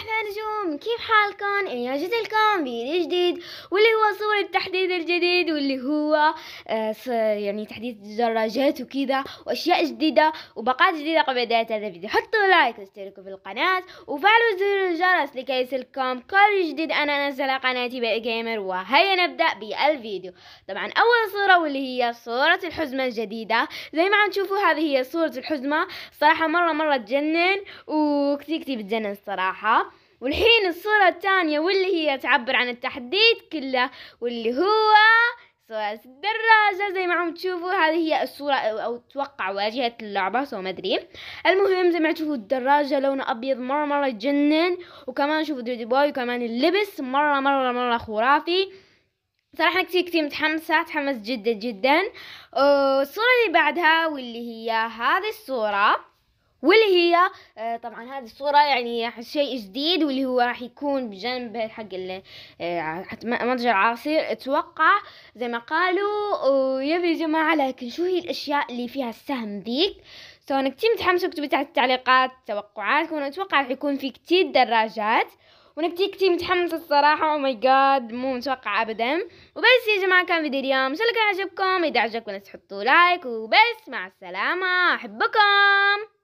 احنا نجوم كيف حالكم اني جيت لكم فيديو جديد واللي هو صور التحديث الجديد واللي هو آه يعني تحديث الدراجات وكذا واشياء جديده وباقات جديده قبل بدايه هذا الفيديو حطوا لايك واشتركوا في القناه وفعلوا زر الجرس لكي يصلكم كل جديد انا انزل قناتي بي جيمر وهيا نبدا بالفيديو طبعا اول صوره واللي هي صوره الحزمه الجديده زي ما عم تشوفوا هذه هي صوره الحزمه صراحه مره مره تجنن وكثير كثير بتجنن الصراحه والحين الصورة الثانية واللي هي تعبر عن التحديد كله واللي هو صورة الدراجة زي ما عم تشوفوا هذه هي الصورة أو أتوقع واجهة اللعبة سو ما أدري المهم زي ما تشوفوا الدراجة لونها أبيض مرة مرة يجنن وكمان شوفوا دريدي بوي وكمان اللبس مرة مرة مرة خرافي صراحة أنا كتير كتير متحمسة تحمس جدا جدا الصورة اللي بعدها واللي هي هذه الصورة واللي هي آه، طبعا هذه الصورة يعني شيء جديد واللي هو راح يكون بجنب حق آه، متجر عصير اتوقع زي ما قالوا ويبي يا جماعة لكن شو هي الاشياء اللي فيها السهم ذيك سو انا كتير متحمسة اكتبوا تحت التعليقات توقعاتكم وانا اتوقع راح يكون في كتير دراجات وانا كتير كتير متحمسة الصراحة او ماي جاد مو متوقعة ابدا وبس يا جماعة كان فيديو اليوم ان شاء الله كان عجبكم اذا عجبكم لا تحطوا لايك وبس مع السلامة احبكم